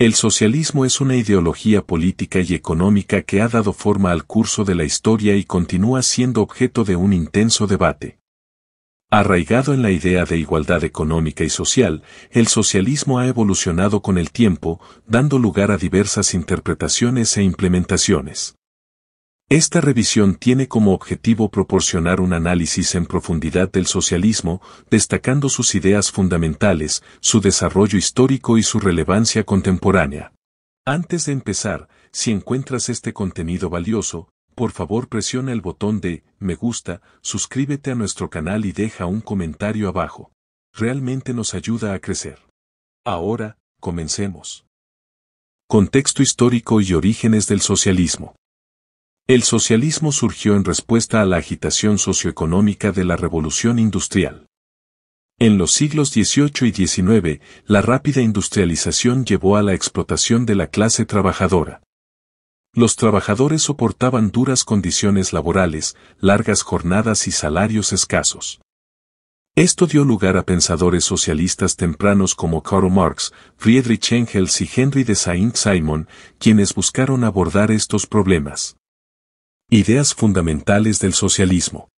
El socialismo es una ideología política y económica que ha dado forma al curso de la historia y continúa siendo objeto de un intenso debate. Arraigado en la idea de igualdad económica y social, el socialismo ha evolucionado con el tiempo, dando lugar a diversas interpretaciones e implementaciones. Esta revisión tiene como objetivo proporcionar un análisis en profundidad del socialismo, destacando sus ideas fundamentales, su desarrollo histórico y su relevancia contemporánea. Antes de empezar, si encuentras este contenido valioso, por favor presiona el botón de me gusta, suscríbete a nuestro canal y deja un comentario abajo. Realmente nos ayuda a crecer. Ahora, comencemos. Contexto histórico y orígenes del socialismo. El socialismo surgió en respuesta a la agitación socioeconómica de la Revolución Industrial. En los siglos XVIII y XIX, la rápida industrialización llevó a la explotación de la clase trabajadora. Los trabajadores soportaban duras condiciones laborales, largas jornadas y salarios escasos. Esto dio lugar a pensadores socialistas tempranos como Karl Marx, Friedrich Engels y Henry de Saint-Simon, quienes buscaron abordar estos problemas. Ideas fundamentales del socialismo.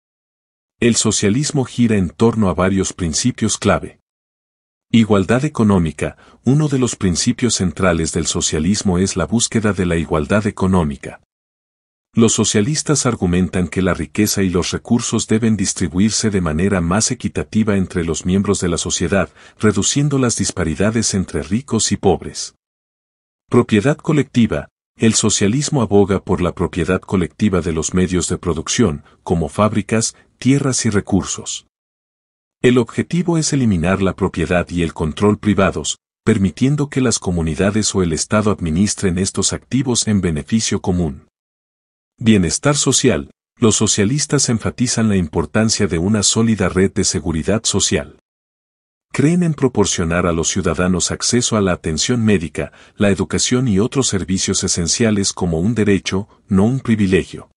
El socialismo gira en torno a varios principios clave. Igualdad económica, uno de los principios centrales del socialismo es la búsqueda de la igualdad económica. Los socialistas argumentan que la riqueza y los recursos deben distribuirse de manera más equitativa entre los miembros de la sociedad, reduciendo las disparidades entre ricos y pobres. Propiedad colectiva, el socialismo aboga por la propiedad colectiva de los medios de producción, como fábricas, tierras y recursos. El objetivo es eliminar la propiedad y el control privados, permitiendo que las comunidades o el Estado administren estos activos en beneficio común. Bienestar social. Los socialistas enfatizan la importancia de una sólida red de seguridad social creen en proporcionar a los ciudadanos acceso a la atención médica, la educación y otros servicios esenciales como un derecho, no un privilegio.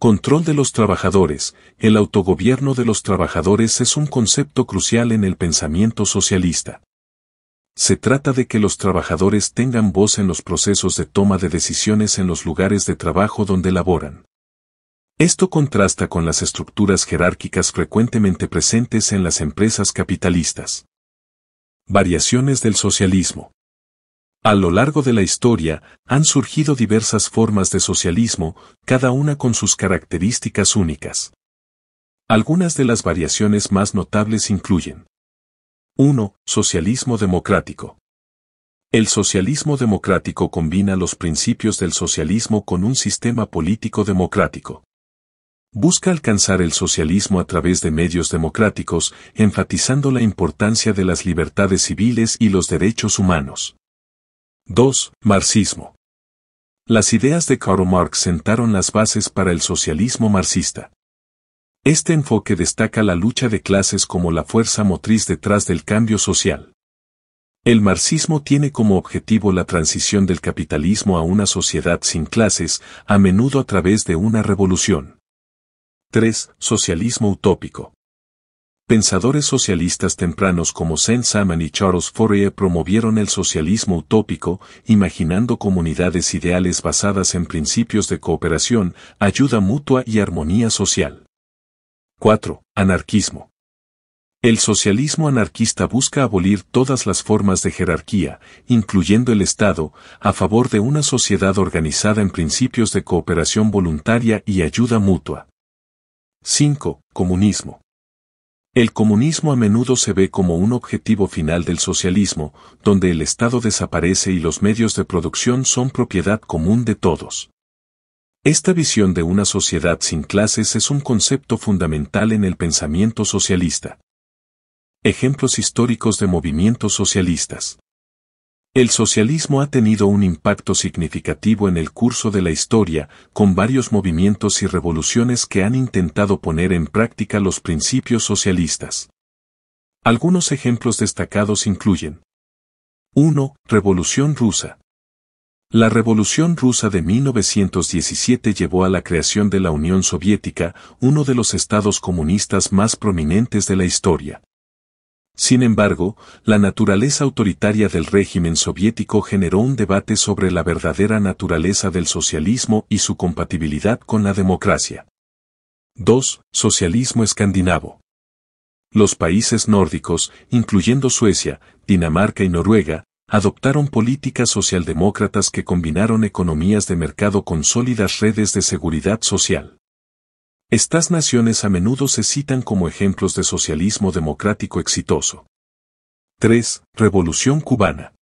Control de los trabajadores. El autogobierno de los trabajadores es un concepto crucial en el pensamiento socialista. Se trata de que los trabajadores tengan voz en los procesos de toma de decisiones en los lugares de trabajo donde laboran. Esto contrasta con las estructuras jerárquicas frecuentemente presentes en las empresas capitalistas. Variaciones del socialismo. A lo largo de la historia han surgido diversas formas de socialismo, cada una con sus características únicas. Algunas de las variaciones más notables incluyen 1. Socialismo democrático. El socialismo democrático combina los principios del socialismo con un sistema político democrático busca alcanzar el socialismo a través de medios democráticos, enfatizando la importancia de las libertades civiles y los derechos humanos. 2. Marxismo. Las ideas de Karl Marx sentaron las bases para el socialismo marxista. Este enfoque destaca la lucha de clases como la fuerza motriz detrás del cambio social. El marxismo tiene como objetivo la transición del capitalismo a una sociedad sin clases, a menudo a través de una revolución. 3. Socialismo utópico. Pensadores socialistas tempranos como Saint Saman y Charles Fourier promovieron el socialismo utópico, imaginando comunidades ideales basadas en principios de cooperación, ayuda mutua y armonía social. 4. Anarquismo. El socialismo anarquista busca abolir todas las formas de jerarquía, incluyendo el Estado, a favor de una sociedad organizada en principios de cooperación voluntaria y ayuda mutua. 5. Comunismo. El comunismo a menudo se ve como un objetivo final del socialismo, donde el Estado desaparece y los medios de producción son propiedad común de todos. Esta visión de una sociedad sin clases es un concepto fundamental en el pensamiento socialista. Ejemplos históricos de movimientos socialistas. El socialismo ha tenido un impacto significativo en el curso de la historia, con varios movimientos y revoluciones que han intentado poner en práctica los principios socialistas. Algunos ejemplos destacados incluyen 1. Revolución rusa. La Revolución rusa de 1917 llevó a la creación de la Unión Soviética, uno de los estados comunistas más prominentes de la historia. Sin embargo, la naturaleza autoritaria del régimen soviético generó un debate sobre la verdadera naturaleza del socialismo y su compatibilidad con la democracia. 2. Socialismo escandinavo. Los países nórdicos, incluyendo Suecia, Dinamarca y Noruega, adoptaron políticas socialdemócratas que combinaron economías de mercado con sólidas redes de seguridad social. Estas naciones a menudo se citan como ejemplos de socialismo democrático exitoso. 3. Revolución cubana.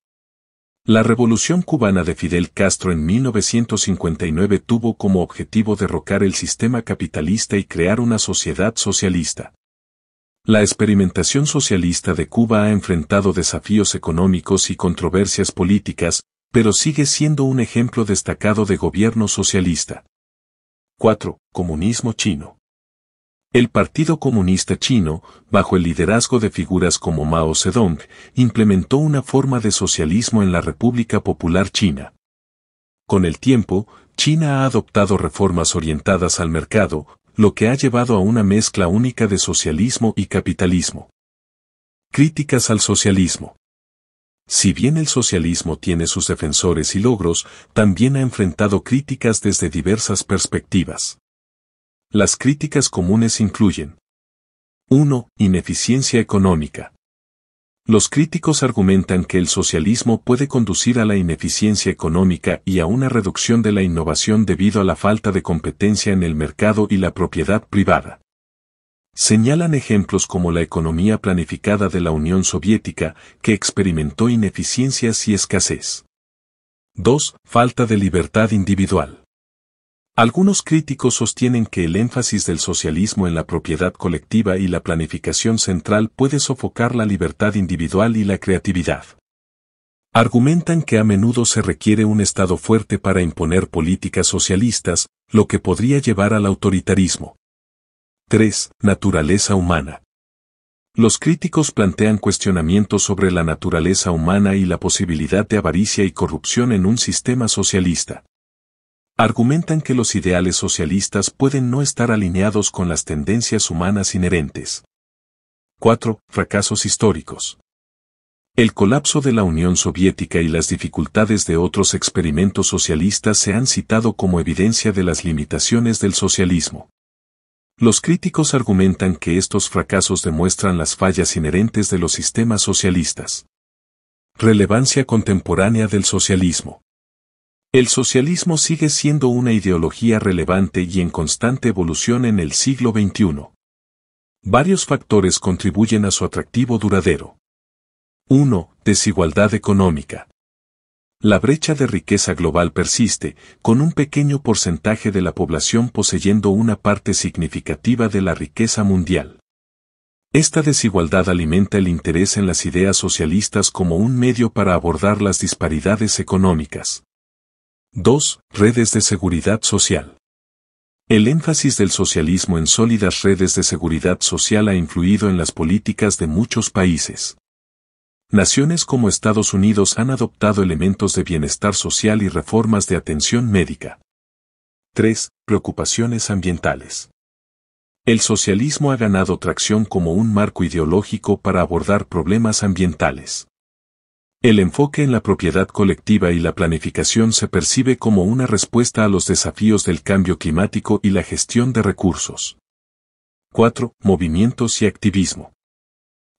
La revolución cubana de Fidel Castro en 1959 tuvo como objetivo derrocar el sistema capitalista y crear una sociedad socialista. La experimentación socialista de Cuba ha enfrentado desafíos económicos y controversias políticas, pero sigue siendo un ejemplo destacado de gobierno socialista. 4. Comunismo chino. El Partido Comunista Chino, bajo el liderazgo de figuras como Mao Zedong, implementó una forma de socialismo en la República Popular China. Con el tiempo, China ha adoptado reformas orientadas al mercado, lo que ha llevado a una mezcla única de socialismo y capitalismo. Críticas al socialismo. Si bien el socialismo tiene sus defensores y logros, también ha enfrentado críticas desde diversas perspectivas. Las críticas comunes incluyen 1. Ineficiencia económica. Los críticos argumentan que el socialismo puede conducir a la ineficiencia económica y a una reducción de la innovación debido a la falta de competencia en el mercado y la propiedad privada. Señalan ejemplos como la economía planificada de la Unión Soviética, que experimentó ineficiencias y escasez. 2. Falta de libertad individual. Algunos críticos sostienen que el énfasis del socialismo en la propiedad colectiva y la planificación central puede sofocar la libertad individual y la creatividad. Argumentan que a menudo se requiere un Estado fuerte para imponer políticas socialistas, lo que podría llevar al autoritarismo. 3. Naturaleza humana. Los críticos plantean cuestionamientos sobre la naturaleza humana y la posibilidad de avaricia y corrupción en un sistema socialista. Argumentan que los ideales socialistas pueden no estar alineados con las tendencias humanas inherentes. 4. Fracasos históricos. El colapso de la Unión Soviética y las dificultades de otros experimentos socialistas se han citado como evidencia de las limitaciones del socialismo. Los críticos argumentan que estos fracasos demuestran las fallas inherentes de los sistemas socialistas. Relevancia contemporánea del socialismo. El socialismo sigue siendo una ideología relevante y en constante evolución en el siglo XXI. Varios factores contribuyen a su atractivo duradero. 1. Desigualdad económica. La brecha de riqueza global persiste, con un pequeño porcentaje de la población poseyendo una parte significativa de la riqueza mundial. Esta desigualdad alimenta el interés en las ideas socialistas como un medio para abordar las disparidades económicas. 2. Redes de seguridad social. El énfasis del socialismo en sólidas redes de seguridad social ha influido en las políticas de muchos países naciones como Estados Unidos han adoptado elementos de bienestar social y reformas de atención médica. 3. Preocupaciones ambientales. El socialismo ha ganado tracción como un marco ideológico para abordar problemas ambientales. El enfoque en la propiedad colectiva y la planificación se percibe como una respuesta a los desafíos del cambio climático y la gestión de recursos. 4. Movimientos y activismo.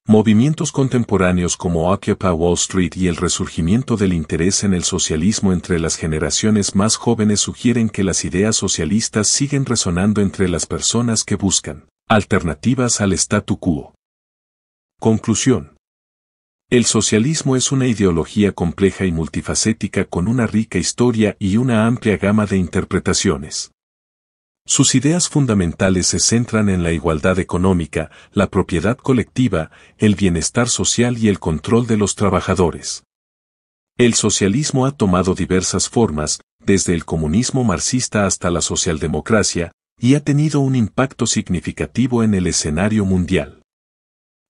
Movimientos contemporáneos como Occupy Wall Street y el resurgimiento del interés en el socialismo entre las generaciones más jóvenes sugieren que las ideas socialistas siguen resonando entre las personas que buscan alternativas al statu quo. Conclusión. El socialismo es una ideología compleja y multifacética con una rica historia y una amplia gama de interpretaciones. Sus ideas fundamentales se centran en la igualdad económica, la propiedad colectiva, el bienestar social y el control de los trabajadores. El socialismo ha tomado diversas formas, desde el comunismo marxista hasta la socialdemocracia, y ha tenido un impacto significativo en el escenario mundial.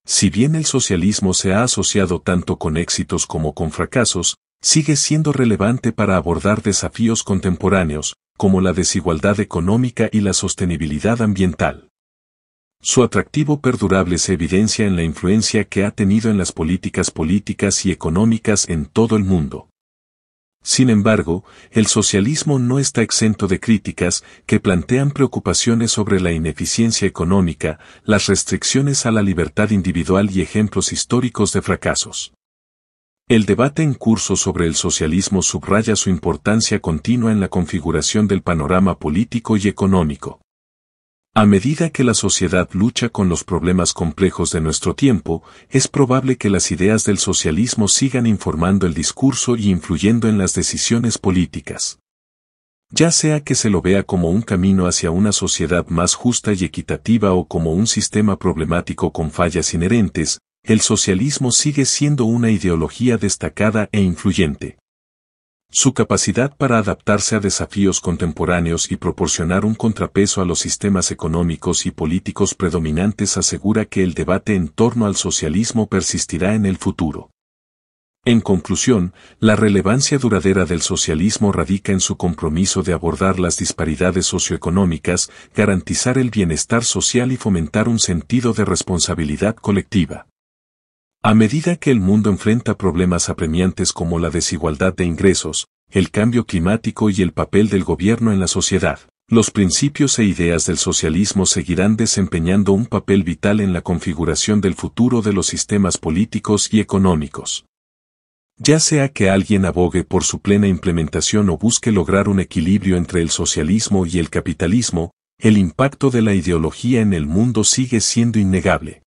Si bien el socialismo se ha asociado tanto con éxitos como con fracasos, sigue siendo relevante para abordar desafíos contemporáneos, como la desigualdad económica y la sostenibilidad ambiental. Su atractivo perdurable se evidencia en la influencia que ha tenido en las políticas políticas y económicas en todo el mundo. Sin embargo, el socialismo no está exento de críticas que plantean preocupaciones sobre la ineficiencia económica, las restricciones a la libertad individual y ejemplos históricos de fracasos. El debate en curso sobre el socialismo subraya su importancia continua en la configuración del panorama político y económico. A medida que la sociedad lucha con los problemas complejos de nuestro tiempo, es probable que las ideas del socialismo sigan informando el discurso y influyendo en las decisiones políticas. Ya sea que se lo vea como un camino hacia una sociedad más justa y equitativa o como un sistema problemático con fallas inherentes, el socialismo sigue siendo una ideología destacada e influyente. Su capacidad para adaptarse a desafíos contemporáneos y proporcionar un contrapeso a los sistemas económicos y políticos predominantes asegura que el debate en torno al socialismo persistirá en el futuro. En conclusión, la relevancia duradera del socialismo radica en su compromiso de abordar las disparidades socioeconómicas, garantizar el bienestar social y fomentar un sentido de responsabilidad colectiva. A medida que el mundo enfrenta problemas apremiantes como la desigualdad de ingresos, el cambio climático y el papel del gobierno en la sociedad, los principios e ideas del socialismo seguirán desempeñando un papel vital en la configuración del futuro de los sistemas políticos y económicos. Ya sea que alguien abogue por su plena implementación o busque lograr un equilibrio entre el socialismo y el capitalismo, el impacto de la ideología en el mundo sigue siendo innegable.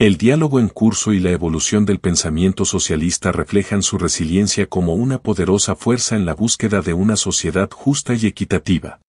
El diálogo en curso y la evolución del pensamiento socialista reflejan su resiliencia como una poderosa fuerza en la búsqueda de una sociedad justa y equitativa.